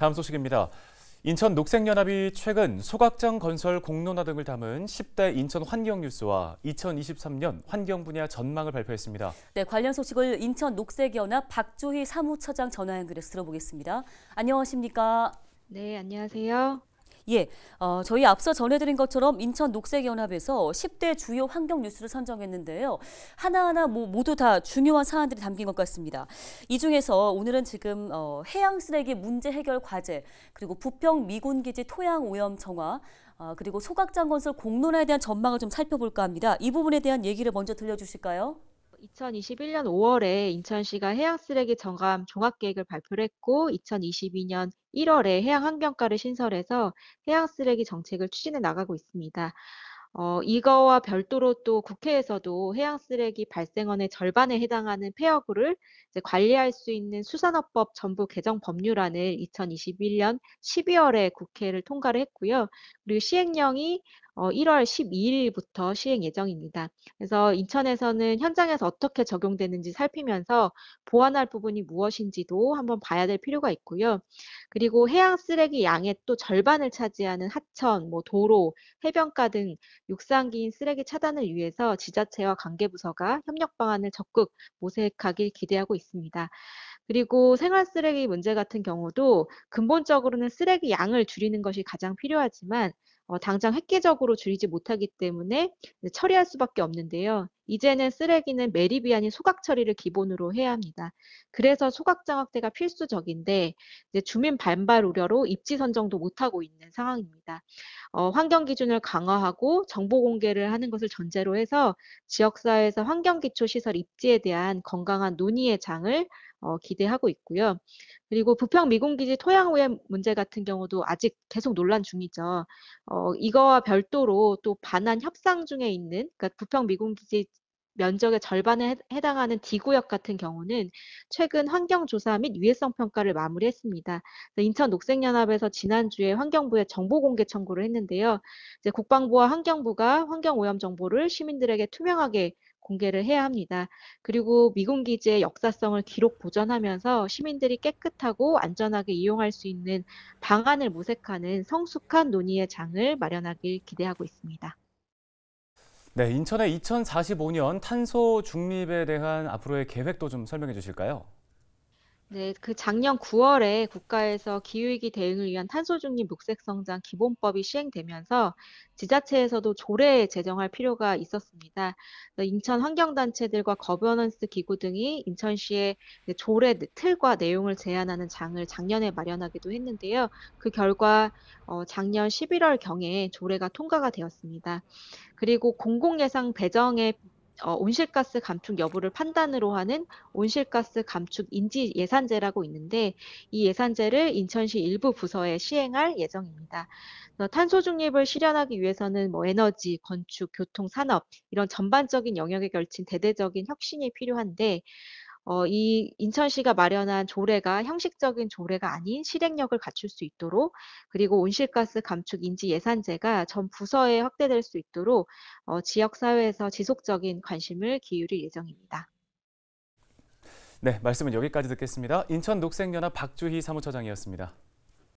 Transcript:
다음 소식입니다. 인천 녹색연합이 최근 소각장 건설 공론화 등을 담은 10대 인천 환경뉴스와 2023년 환경 분야 전망을 발표했습니다. 네, 관련 소식을 인천 녹색연합 박조희 사무처장 전화 연결해서 들어보겠습니다. 안녕하십니까? 네, 안녕하세요. 예, 어, 저희 앞서 전해드린 것처럼 인천 녹색연합에서 10대 주요 환경 뉴스를 선정했는데요. 하나하나 뭐 모두 다 중요한 사안들이 담긴 것 같습니다. 이 중에서 오늘은 지금 어, 해양 쓰레기 문제 해결 과제, 그리고 부평 미군기지 토양 오염 정화, 어, 그리고 소각장 건설 공론화에 대한 전망을 좀 살펴볼까 합니다. 이 부분에 대한 얘기를 먼저 들려주실까요? 2021년 5월에 인천시가 해양 쓰레기 정감 종합 계획을 발표 했고 2022년 1월에 해양 환경과를 신설해서 해양 쓰레기 정책을 추진해 나가고 있습니다. 어, 이거와 별도로 또 국회에서도 해양 쓰레기 발생원의 절반에 해당하는 폐허구를 관리할 수 있는 수산업법 전부 개정 법률안을 2021년 12월에 국회를 통과를 했고요. 그리고 시행령이 어, 1월 12일부터 시행 예정입니다. 그래서 인천에서는 현장에서 어떻게 적용되는지 살피면서 보완할 부분이 무엇인지도 한번 봐야 될 필요가 있고요. 그리고 해양 쓰레기 양의 또 절반을 차지하는 하천, 뭐 도로, 해변가 등 육상기인 쓰레기 차단을 위해서 지자체와 관계부서가 협력 방안을 적극 모색하길 기대하고 있습니다. 그리고 생활 쓰레기 문제 같은 경우도 근본적으로는 쓰레기 양을 줄이는 것이 가장 필요하지만 어, 당장 획기적으로 줄이지 못하기 때문에 처리할 수밖에 없는데요. 이제는 쓰레기는 메리비 아닌 소각 처리를 기본으로 해야 합니다. 그래서 소각 장악대가 필수적인데 주민 반발 우려로 입지 선정도 못하고 있는 상황입니다. 어, 환경 기준을 강화하고 정보 공개를 하는 것을 전제로 해서 지역사회에서 환경 기초 시설 입지에 대한 건강한 논의의 장을 어, 기대하고 있고요. 그리고 부평 미군기지 토양오염 문제 같은 경우도 아직 계속 논란 중이죠. 어, 이거와 별도로 또 반환 협상 중에 있는 그러니까 부평 미군기지 면적의 절반에 해당하는 D구역 같은 경우는 최근 환경조사 및 유해성 평가를 마무리했습니다. 인천 녹색연합에서 지난주에 환경부에 정보공개 청구를 했는데요. 이제 국방부와 환경부가 환경오염 정보를 시민들에게 투명하게 공개를 해야 합니다. 그리고 미군기지의 역사성을 기록 보존하면서 시민들이 깨끗하고 안전하게 이용할 수 있는 방안을 모색하는 성숙한 논의의 장을 마련하길 기대하고 있습니다. 네, 인천의 2045년 탄소 중립에 대한 앞으로의 계획도 좀 설명해 주실까요? 네, 그 작년 9월에 국가에서 기후위기 대응을 위한 탄소중립 녹색성장 기본법이 시행되면서 지자체에서도 조례 제정할 필요가 있었습니다. 인천 환경단체들과 거버넌스 기구 등이 인천시의 조례 틀과 내용을 제안하는 장을 작년에 마련하기도 했는데요. 그 결과 어, 작년 11월 경에 조례가 통과가 되었습니다. 그리고 공공예상 배정에 어, 온실가스 감축 여부를 판단으로 하는 온실가스 감축 인지 예산제라고 있는데 이 예산제를 인천시 일부 부서에 시행할 예정입니다. 탄소 중립을 실현하기 위해서는 뭐 에너지, 건축, 교통, 산업 이런 전반적인 영역에 걸친 대대적인 혁신이 필요한데 어, 이 인천시가 마련한 조례가 형식적인 조례가 아닌 실행력을 갖출 수 있도록 그리고 온실가스 감축 인지 예산제가 전 부서에 확대될 수 있도록 어, 지역사회에서 지속적인 관심을 기울일 예정입니다. 네, 말씀은 여기까지 듣겠습니다. 인천녹색연합 박주희 사무처장이었습니다.